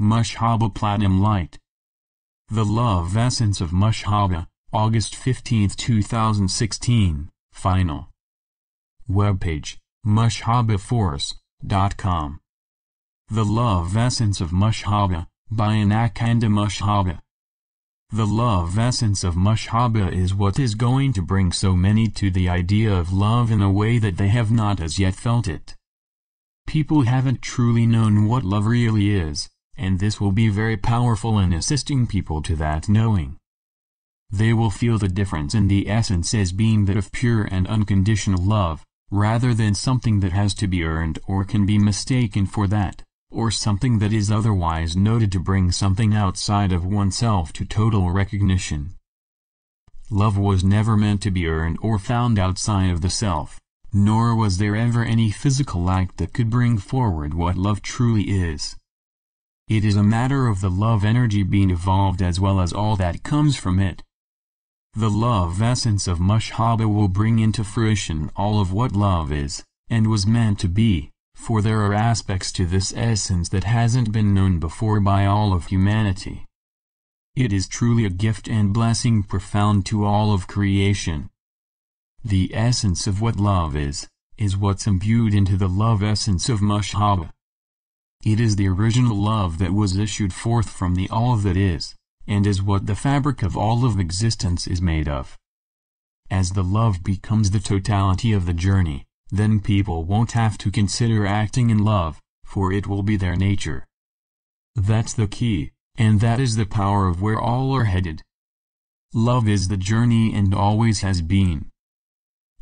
Mashhaba Platinum Light The Love Essence of Mashhaba, August 15, 2016, Final Webpage, mashhabaforce.com The Love Essence of Mashhaba, by Anakanda Mashhaba The love essence of Mashhaba is what is going to bring so many to the idea of love in a way that they have not as yet felt it. People haven't truly known what love really is and this will be very powerful in assisting people to that knowing. They will feel the difference in the essence as being that of pure and unconditional love, rather than something that has to be earned or can be mistaken for that, or something that is otherwise noted to bring something outside of oneself to total recognition. Love was never meant to be earned or found outside of the self, nor was there ever any physical act that could bring forward what love truly is. It is a matter of the love energy being evolved as well as all that comes from it. The love essence of Mushaba will bring into fruition all of what love is, and was meant to be, for there are aspects to this essence that hasn't been known before by all of humanity. It is truly a gift and blessing profound to all of creation. The essence of what love is, is what's imbued into the love essence of Mushaba. It is the original love that was issued forth from the all that is, and is what the fabric of all of existence is made of. As the love becomes the totality of the journey, then people won't have to consider acting in love, for it will be their nature. That's the key, and that is the power of where all are headed. Love is the journey and always has been.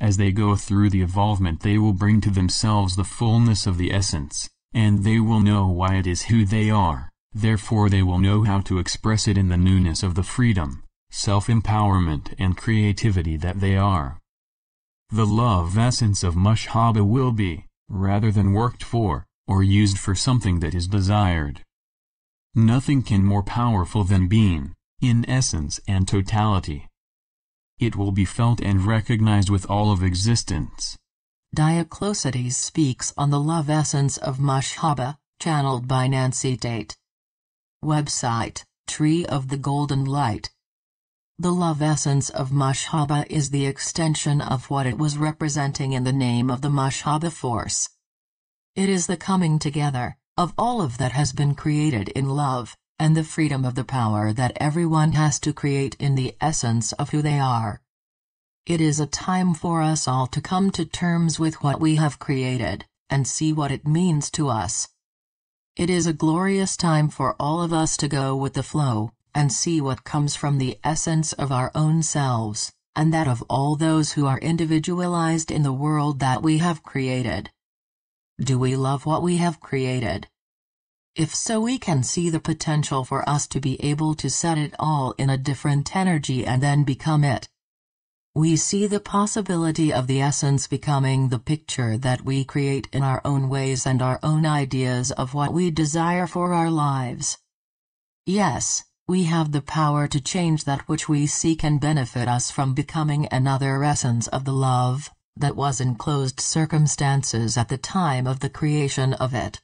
As they go through the evolvement they will bring to themselves the fullness of the essence, and they will know why it is who they are, therefore they will know how to express it in the newness of the freedom, self-empowerment and creativity that they are. The love essence of mushhaba will be, rather than worked for, or used for something that is desired. Nothing can more powerful than being, in essence and totality. It will be felt and recognized with all of existence. Diocletiades speaks on the love essence of Mashaba, channeled by Nancy Date. Website, Tree of the Golden Light. The love essence of Mashaba is the extension of what it was representing in the name of the Mashaba force. It is the coming together of all of that has been created in love, and the freedom of the power that everyone has to create in the essence of who they are. It is a time for us all to come to terms with what we have created and see what it means to us. It is a glorious time for all of us to go with the flow and see what comes from the essence of our own selves and that of all those who are individualized in the world that we have created. Do we love what we have created? If so, we can see the potential for us to be able to set it all in a different energy and then become it we see the possibility of the essence becoming the picture that we create in our own ways and our own ideas of what we desire for our lives. Yes, we have the power to change that which we seek and benefit us from becoming another essence of the love that was in closed circumstances at the time of the creation of it.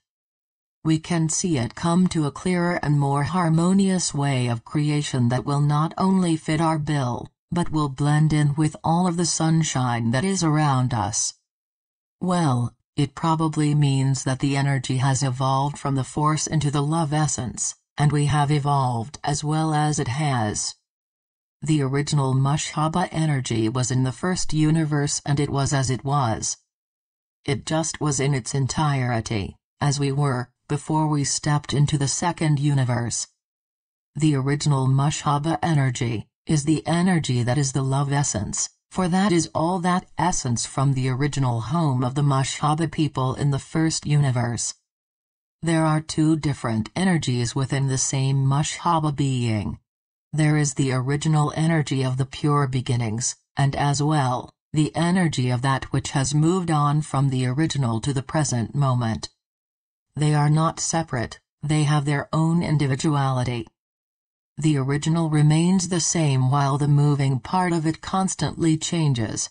We can see it come to a clearer and more harmonious way of creation that will not only fit our bill, but will blend in with all of the sunshine that is around us. Well, it probably means that the energy has evolved from the force into the love essence, and we have evolved as well as it has. The original mushhaba energy was in the first universe and it was as it was. It just was in its entirety, as we were, before we stepped into the second universe. The original mushhaba energy, is the energy that is the love essence, for that is all that essence from the original home of the Mashaba people in the first universe. There are two different energies within the same Mashaba being. There is the original energy of the pure beginnings, and as well, the energy of that which has moved on from the original to the present moment. They are not separate, they have their own individuality. The original remains the same while the moving part of it constantly changes.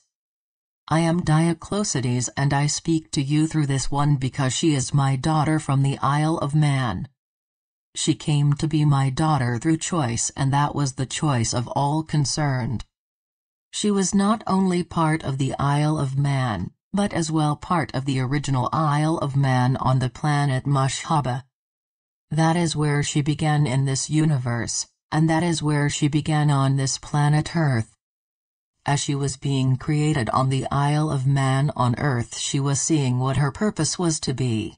I am Dioclosides and I speak to you through this one because she is my daughter from the Isle of Man. She came to be my daughter through choice and that was the choice of all concerned. She was not only part of the Isle of Man, but as well part of the original Isle of Man on the planet Mashaba. That is where she began in this universe and that is where she began on this planet Earth. As she was being created on the Isle of Man on Earth she was seeing what her purpose was to be.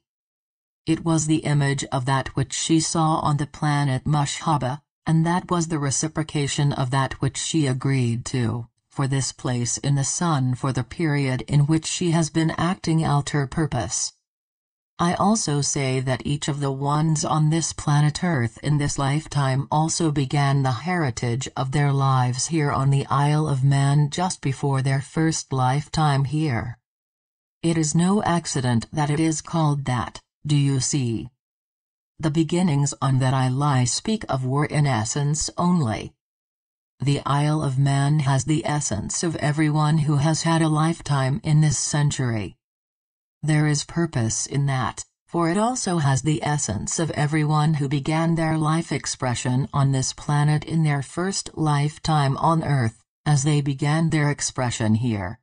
It was the image of that which she saw on the planet Mushaba, and that was the reciprocation of that which she agreed to, for this place in the sun for the period in which she has been acting out her purpose. I also say that each of the ones on this planet Earth in this lifetime also began the heritage of their lives here on the Isle of Man just before their first lifetime here. It is no accident that it is called that, do you see? The beginnings on that I lie speak of were in essence only. The Isle of Man has the essence of everyone who has had a lifetime in this century. There is purpose in that, for it also has the essence of everyone who began their life expression on this planet in their first lifetime on Earth, as they began their expression here.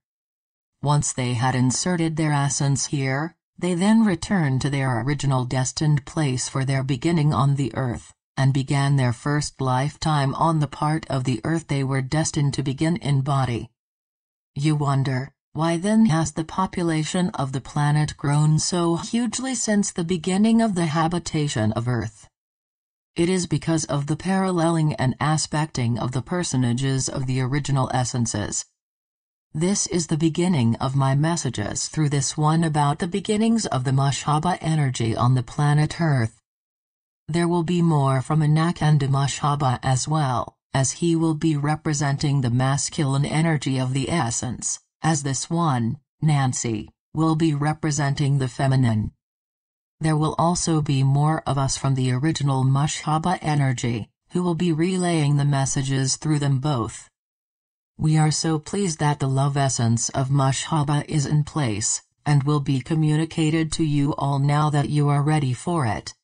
Once they had inserted their essence here, they then returned to their original destined place for their beginning on the Earth, and began their first lifetime on the part of the Earth they were destined to begin in body. You wonder, why then has the population of the planet grown so hugely since the beginning of the habitation of Earth? It is because of the paralleling and aspecting of the personages of the original essences. This is the beginning of my messages through this one about the beginnings of the Mashaba energy on the planet Earth. There will be more from Anak and Mashaba as well, as he will be representing the masculine energy of the essence as this one, Nancy, will be representing the feminine. There will also be more of us from the original Mashaba energy, who will be relaying the messages through them both. We are so pleased that the love essence of Mashaba is in place, and will be communicated to you all now that you are ready for it.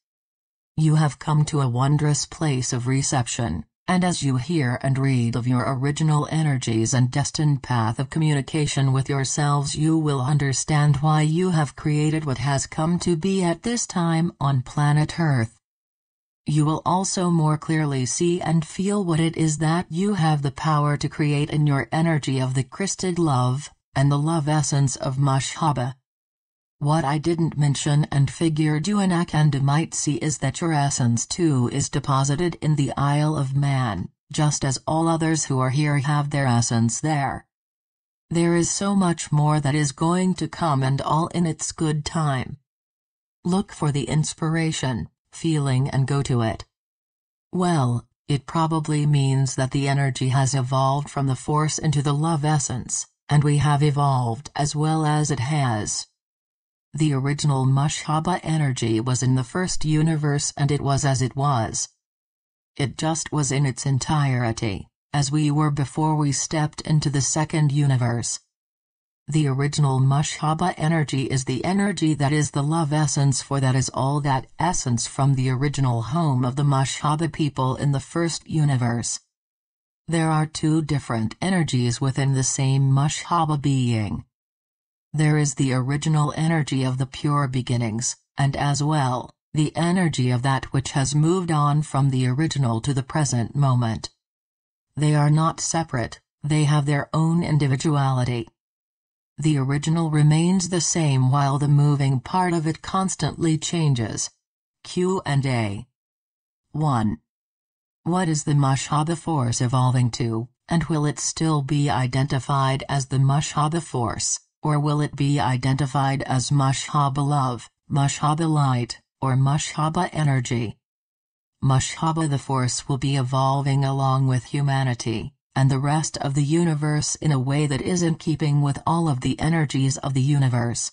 You have come to a wondrous place of reception and as you hear and read of your original energies and destined path of communication with yourselves, you will understand why you have created what has come to be at this time on planet Earth. You will also more clearly see and feel what it is that you have the power to create in your energy of the Christed love, and the love essence of Mashaba. What I didn't mention and figured you and Akanda might see is that your essence too is deposited in the Isle of Man, just as all others who are here have their essence there. There is so much more that is going to come and all in its good time. Look for the inspiration, feeling and go to it. Well, it probably means that the energy has evolved from the force into the love essence, and we have evolved as well as it has. The original Mashaba energy was in the first universe and it was as it was. It just was in its entirety, as we were before we stepped into the second universe. The original Mashaba energy is the energy that is the love essence for that is all that essence from the original home of the Mashaba people in the first universe. There are two different energies within the same Mashaba being. There is the original energy of the pure beginnings, and as well, the energy of that which has moved on from the original to the present moment. They are not separate, they have their own individuality. The original remains the same while the moving part of it constantly changes. Q and A 1. What is the Mashaba force evolving to, and will it still be identified as the Mashaba force? or will it be identified as Mashaba love, Mashaba light, or Mashaba energy? Mashaba the Force will be evolving along with humanity, and the rest of the universe in a way that is in keeping with all of the energies of the universe.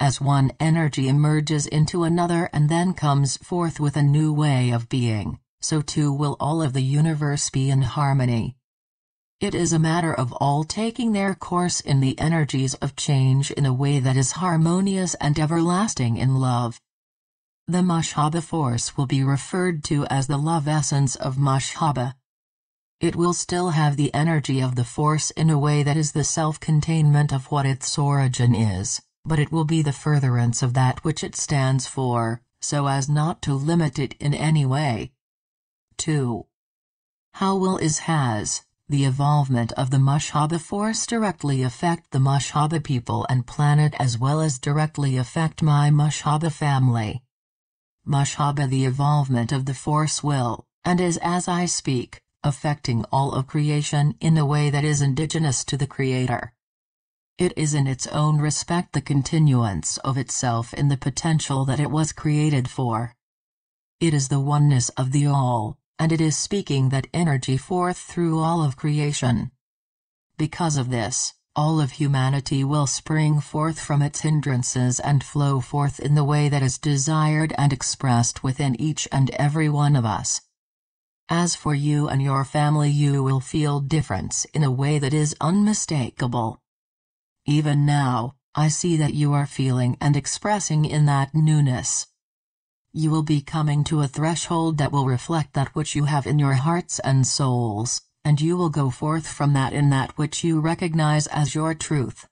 As one energy emerges into another and then comes forth with a new way of being, so too will all of the universe be in harmony, it is a matter of all taking their course in the energies of change in a way that is harmonious and everlasting in love. The Mashaba force will be referred to as the love essence of Mashaba. It will still have the energy of the force in a way that is the self-containment of what its origin is, but it will be the furtherance of that which it stands for, so as not to limit it in any way. 2. How will is has, the evolvement of the Mashaba force directly affect the Mashaba people and planet as well as directly affect my Mashaba family. Mashaba the evolvement of the force will, and is as I speak, affecting all of creation in a way that is indigenous to the Creator. It is in its own respect the continuance of itself in the potential that it was created for. It is the oneness of the all, and it is speaking that energy forth through all of creation. Because of this, all of humanity will spring forth from its hindrances and flow forth in the way that is desired and expressed within each and every one of us. As for you and your family you will feel difference in a way that is unmistakable. Even now, I see that you are feeling and expressing in that newness you will be coming to a threshold that will reflect that which you have in your hearts and souls, and you will go forth from that in that which you recognize as your truth.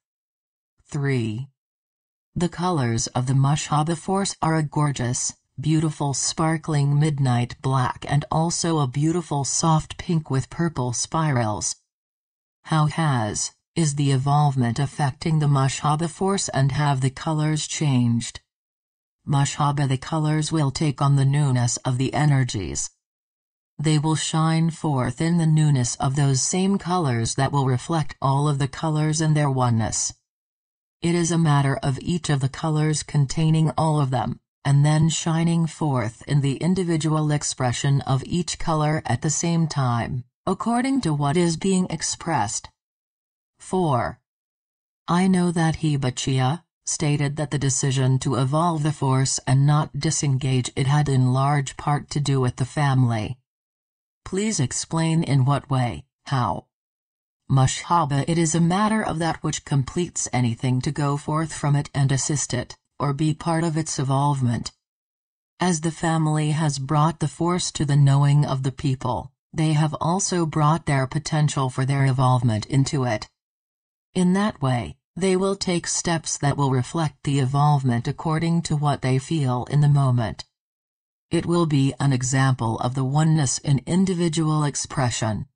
3. The colors of the Mashaba Force are a gorgeous, beautiful sparkling midnight black and also a beautiful soft pink with purple spirals. How has, is the evolvement affecting the Mashaba Force and have the colors changed? Mashaba the colors will take on the newness of the energies. They will shine forth in the newness of those same colors that will reflect all of the colors in their oneness. It is a matter of each of the colors containing all of them, and then shining forth in the individual expression of each color at the same time, according to what is being expressed. 4. I know that Hibachia, stated that the decision to evolve the force and not disengage it had in large part to do with the family. Please explain in what way, how. Mashaba it is a matter of that which completes anything to go forth from it and assist it, or be part of its evolvement. As the family has brought the force to the knowing of the people, they have also brought their potential for their evolvement into it. In that way, they will take steps that will reflect the evolvement according to what they feel in the moment. It will be an example of the oneness in individual expression.